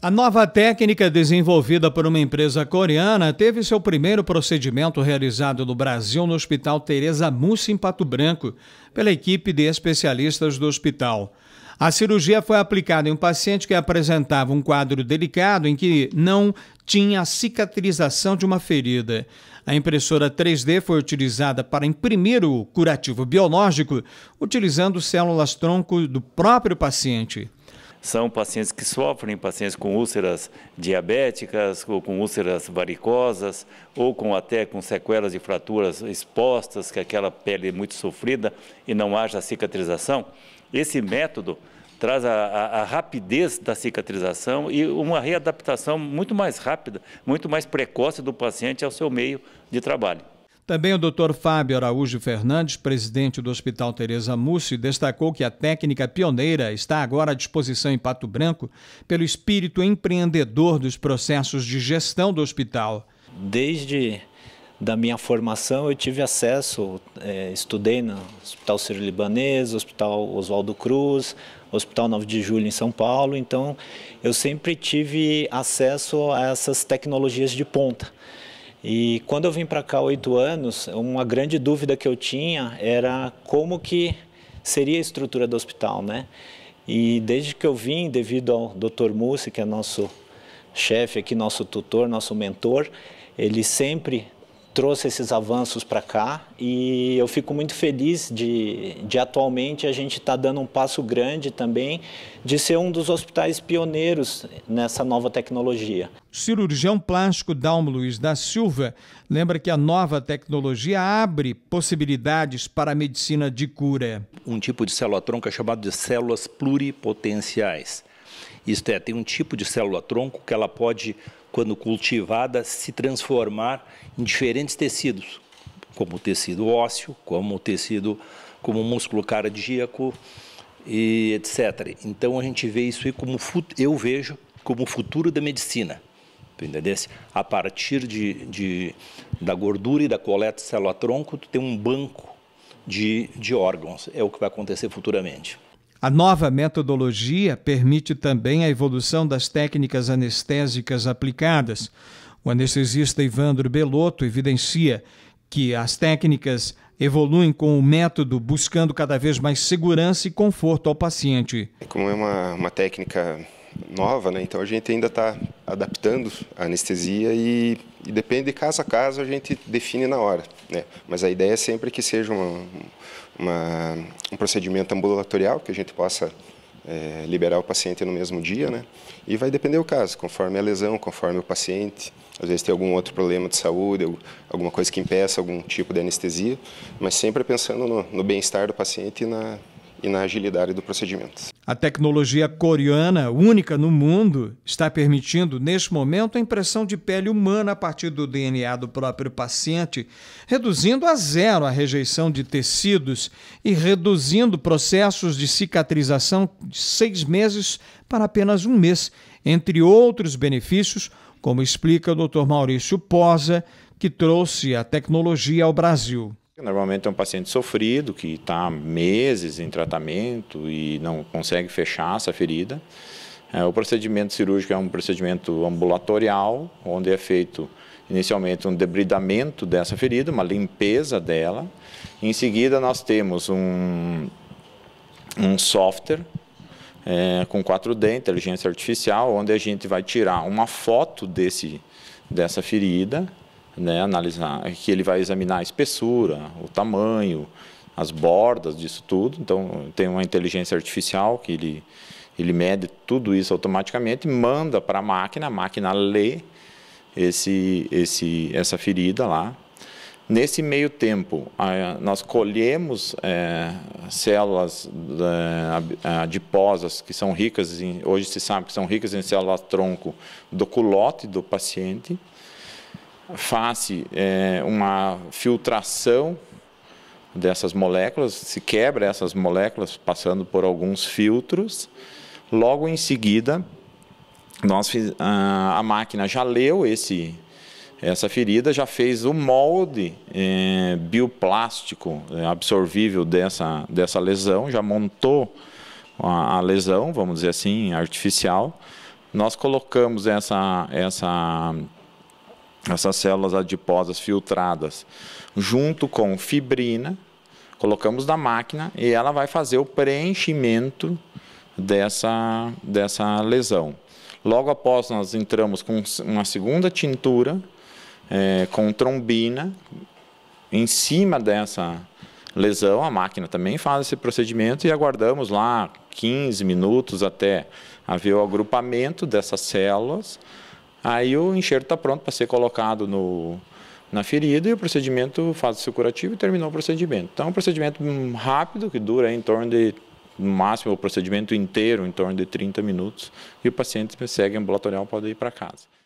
A nova técnica desenvolvida por uma empresa coreana teve seu primeiro procedimento realizado no Brasil no Hospital Teresa Mussi em Pato Branco, pela equipe de especialistas do hospital. A cirurgia foi aplicada em um paciente que apresentava um quadro delicado em que não tinha a cicatrização de uma ferida. A impressora 3D foi utilizada para imprimir o curativo biológico, utilizando células tronco do próprio paciente são pacientes que sofrem, pacientes com úlceras diabéticas, ou com úlceras varicosas, ou com até com sequelas de fraturas expostas, que aquela pele é muito sofrida e não haja cicatrização. Esse método traz a, a, a, rapidez da cicatrização e uma readaptação muito mais rápida, muito mais precoce do paciente ao seu meio de trabalho. Também o Dr. Fábio Araújo Fernandes, presidente do Hospital Tereza Mucci, destacou que a técnica pioneira está agora à disposição em Pato Branco pelo espírito empreendedor dos processos de gestão do hospital. Desde da minha formação eu tive acesso, é, estudei no Hospital Sírio-Libanês, Hospital Oswaldo Cruz, Hospital 9 de Julho em São Paulo, então eu sempre tive acesso a essas tecnologias de ponta. E quando eu vim para cá oito anos, uma grande dúvida que eu tinha era como que seria a estrutura do hospital, né? E desde que eu vim, devido ao Dr. Mussi, que é nosso chefe aqui, nosso tutor, nosso mentor, ele sempre trouxe esses avanços para cá e eu fico muito feliz de, de atualmente a gente estar tá dando um passo grande também de ser um dos hospitais pioneiros nessa nova tecnologia. Cirurgião plástico Dalmo Luiz da Silva lembra que a nova tecnologia abre possibilidades para a medicina de cura. Um tipo de célula-tronca chamado de células pluripotenciais. Isto é, tem um tipo de célula-tronco que ela pode, quando cultivada, se transformar em diferentes tecidos, como o tecido ósseo, como o tecido, como o músculo cardíaco e etc. Então a gente vê isso aí como eu vejo como o futuro da medicina, entendesse? A partir de, de, da gordura e da coleta de célula-tronco, tu tem um banco de, de órgãos. É o que vai acontecer futuramente. A nova metodologia permite também a evolução das técnicas anestésicas aplicadas. O anestesista Ivandro Belotto evidencia que as técnicas evoluem com o método, buscando cada vez mais segurança e conforto ao paciente. Como é uma, uma técnica nova, né? então a gente ainda está adaptando a anestesia e e depende de caso a caso, a gente define na hora. Né? Mas a ideia é sempre que seja uma, uma, um procedimento ambulatorial, que a gente possa é, liberar o paciente no mesmo dia, né? E vai depender do caso, conforme a lesão, conforme o paciente. Às vezes tem algum outro problema de saúde, alguma coisa que impeça algum tipo de anestesia, mas sempre pensando no, no bem-estar do paciente e na, e na agilidade do procedimento. A tecnologia coreana, única no mundo, está permitindo, neste momento, a impressão de pele humana a partir do DNA do próprio paciente, reduzindo a zero a rejeição de tecidos e reduzindo processos de cicatrização de seis meses para apenas um mês, entre outros benefícios, como explica o Dr. Maurício Posa, que trouxe a tecnologia ao Brasil. Normalmente é um paciente sofrido que está meses em tratamento e não consegue fechar essa ferida. É, o procedimento cirúrgico é um procedimento ambulatorial, onde é feito inicialmente um debridamento dessa ferida, uma limpeza dela. Em seguida, nós temos um, um software é, com 4D, inteligência artificial, onde a gente vai tirar uma foto desse, dessa ferida né, analisar, é que ele vai examinar a espessura, o tamanho, as bordas disso tudo. Então, tem uma inteligência artificial que ele, ele mede tudo isso automaticamente, manda para a máquina, a máquina lê esse, esse, essa ferida lá. Nesse meio tempo, nós colhemos é, células é, é, adiposas que são ricas, em, hoje se sabe que são ricas em células tronco do culote do paciente, face é, uma filtração dessas moléculas, se quebra essas moléculas passando por alguns filtros. Logo em seguida, nós fiz, a, ah, a, máquina já leu esse essa ferida, já fez o molde é, bioplástico é, absorvível dessa, dessa lesão, já montou a, a lesão, vamos dizer assim, artificial. Nós colocamos essa, essa essas células adiposas filtradas junto com fibrina, colocamos na máquina e ela vai fazer o preenchimento dessa, dessa lesão. Logo após nós entramos com uma segunda tintura é, com trombina em cima dessa lesão, a máquina também faz esse procedimento e aguardamos lá 15 minutos até haver o agrupamento dessas células Aí o enxerto está pronto para ser colocado no, na ferida e o procedimento faz-se curativo e terminou o procedimento. Então é um procedimento rápido que dura em torno de no máximo o procedimento inteiro em torno de 30 minutos e o paciente segue ambulatorial pode ir para casa.